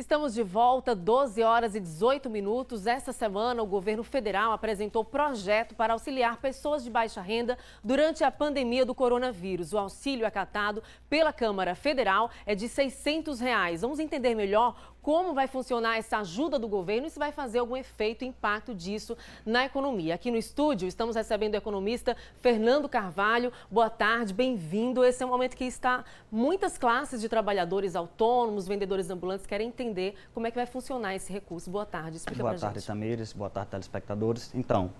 Estamos de volta, 12 horas e 18 minutos. Esta semana, o governo federal apresentou projeto para auxiliar pessoas de baixa renda durante a pandemia do coronavírus. O auxílio acatado pela Câmara Federal é de R$ 600. Reais. Vamos entender melhor como vai funcionar essa ajuda do governo e se vai fazer algum efeito, impacto disso na economia. Aqui no estúdio estamos recebendo o economista Fernando Carvalho. Boa tarde, bem-vindo. Esse é um momento que está muitas classes de trabalhadores autônomos, vendedores ambulantes querem entender como é que vai funcionar esse recurso. Boa tarde, explica Boa tarde, gente. Tamires. Boa tarde, telespectadores. Então,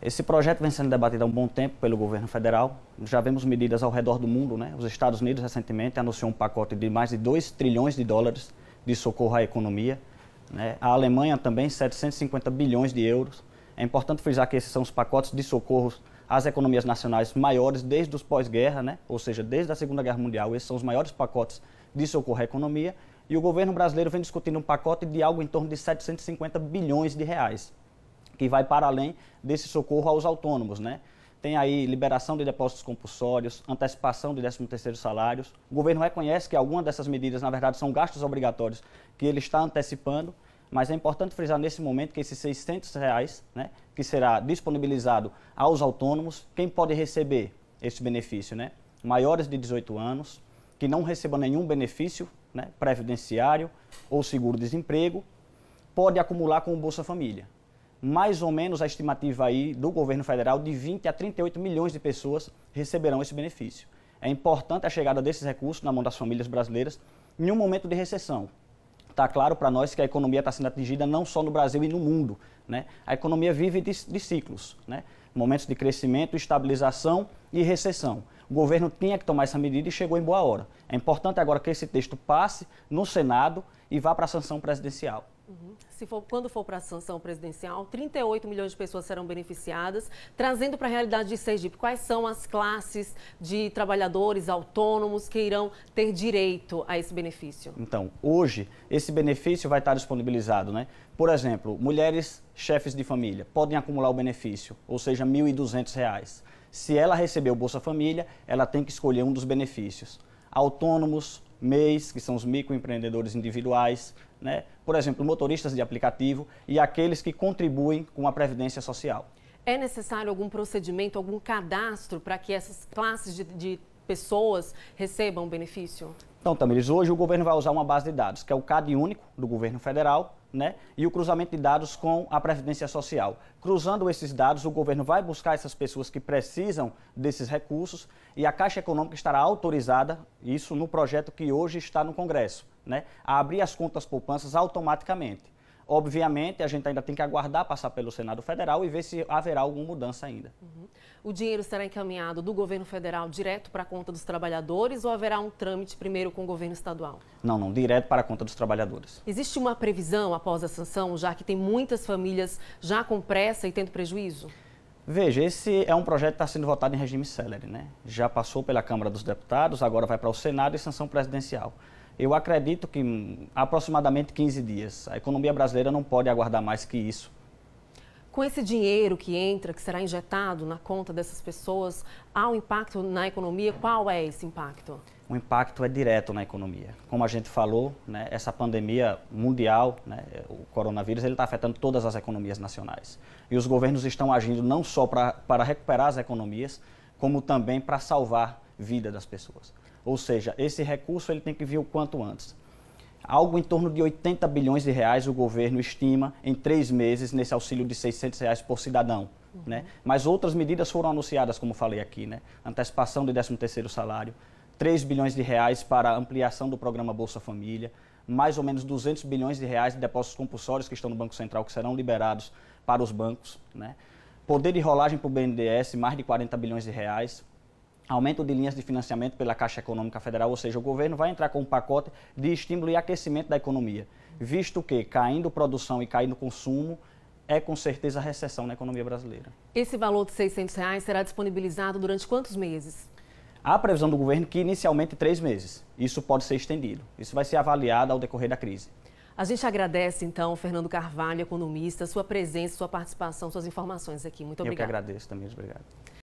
esse projeto vem sendo debatido há um bom tempo pelo governo federal. Já vemos medidas ao redor do mundo, né? Os Estados Unidos recentemente anunciou um pacote de mais de 2 trilhões de dólares de socorro à economia. Né? A Alemanha também, 750 bilhões de euros. É importante frisar que esses são os pacotes de socorro às economias nacionais maiores desde os pós-guerra, né? ou seja, desde a Segunda Guerra Mundial. Esses são os maiores pacotes de socorro à economia. E o governo brasileiro vem discutindo um pacote de algo em torno de 750 bilhões de reais, que vai para além desse socorro aos autônomos. Né? tem aí liberação de depósitos compulsórios, antecipação de 13º salários. O governo reconhece que algumas dessas medidas, na verdade, são gastos obrigatórios que ele está antecipando, mas é importante frisar nesse momento que esses 600 reais, né, que será disponibilizado aos autônomos, quem pode receber esse benefício, né? Maiores de 18 anos, que não recebam nenhum benefício né, previdenciário ou seguro-desemprego, pode acumular com o Bolsa Família mais ou menos a estimativa aí do governo federal de 20 a 38 milhões de pessoas receberão esse benefício. É importante a chegada desses recursos na mão das famílias brasileiras em um momento de recessão. Está claro para nós que a economia está sendo atingida não só no Brasil e no mundo. Né? A economia vive de, de ciclos, né? momentos de crescimento, estabilização e recessão. O governo tinha que tomar essa medida e chegou em boa hora. É importante agora que esse texto passe no Senado e vá para a sanção presidencial. Uhum. Se for, quando for para a sanção presidencial, 38 milhões de pessoas serão beneficiadas, trazendo para a realidade de Sergipe quais são as classes de trabalhadores autônomos que irão ter direito a esse benefício. Então, hoje, esse benefício vai estar disponibilizado, né? Por exemplo, mulheres chefes de família podem acumular o benefício, ou seja, R$ 1.200. Se ela recebeu Bolsa Família, ela tem que escolher um dos benefícios. Autônomos, MEIs, que são os microempreendedores individuais, né? por exemplo, motoristas de aplicativo e aqueles que contribuem com a Previdência Social. É necessário algum procedimento, algum cadastro para que essas classes de, de pessoas recebam benefício? Então, Tamires, hoje o governo vai usar uma base de dados, que é o CAD único do governo federal, né? E o cruzamento de dados com a Previdência Social. Cruzando esses dados, o governo vai buscar essas pessoas que precisam desses recursos e a Caixa Econômica estará autorizada, isso no projeto que hoje está no Congresso, né? A abrir as contas poupanças automaticamente. Obviamente, a gente ainda tem que aguardar passar pelo Senado Federal e ver se haverá alguma mudança ainda. Uhum. O dinheiro será encaminhado do governo federal direto para a conta dos trabalhadores ou haverá um trâmite primeiro com o governo estadual? Não, não, direto para a conta dos trabalhadores. Existe uma previsão após a sanção, já que tem muitas famílias já com pressa e tendo prejuízo? Veja, esse é um projeto que está sendo votado em regime celere, né? Já passou pela Câmara dos Deputados, agora vai para o Senado e sanção presidencial eu acredito que hum, aproximadamente 15 dias. A economia brasileira não pode aguardar mais que isso. Com esse dinheiro que entra, que será injetado na conta dessas pessoas, há um impacto na economia? Qual é esse impacto? O impacto é direto na economia. Como a gente falou, né, essa pandemia mundial, né, o coronavírus, ele está afetando todas as economias nacionais. E os governos estão agindo não só para recuperar as economias, como também para salvar vida das pessoas. Ou seja, esse recurso ele tem que vir o quanto antes. Algo em torno de 80 bilhões de reais o governo estima em três meses nesse auxílio de 600 reais por cidadão. Uhum. Né? Mas outras medidas foram anunciadas, como falei aqui, né? antecipação de 13º salário, 3 bilhões de reais para ampliação do programa Bolsa Família, mais ou menos 200 bilhões de reais de depósitos compulsórios que estão no Banco Central, que serão liberados para os bancos. Né? Poder de rolagem para o BNDES, mais de 40 bilhões de reais aumento de linhas de financiamento pela Caixa Econômica Federal, ou seja, o governo vai entrar com um pacote de estímulo e aquecimento da economia, visto que caindo produção e caindo consumo é com certeza a recessão na economia brasileira. Esse valor de 600 reais será disponibilizado durante quantos meses? Há previsão do governo que inicialmente três meses. Isso pode ser estendido. Isso vai ser avaliado ao decorrer da crise. A gente agradece, então, Fernando Carvalho, economista, sua presença, sua participação, suas informações aqui. Muito obrigado. Eu que agradeço também, obrigado.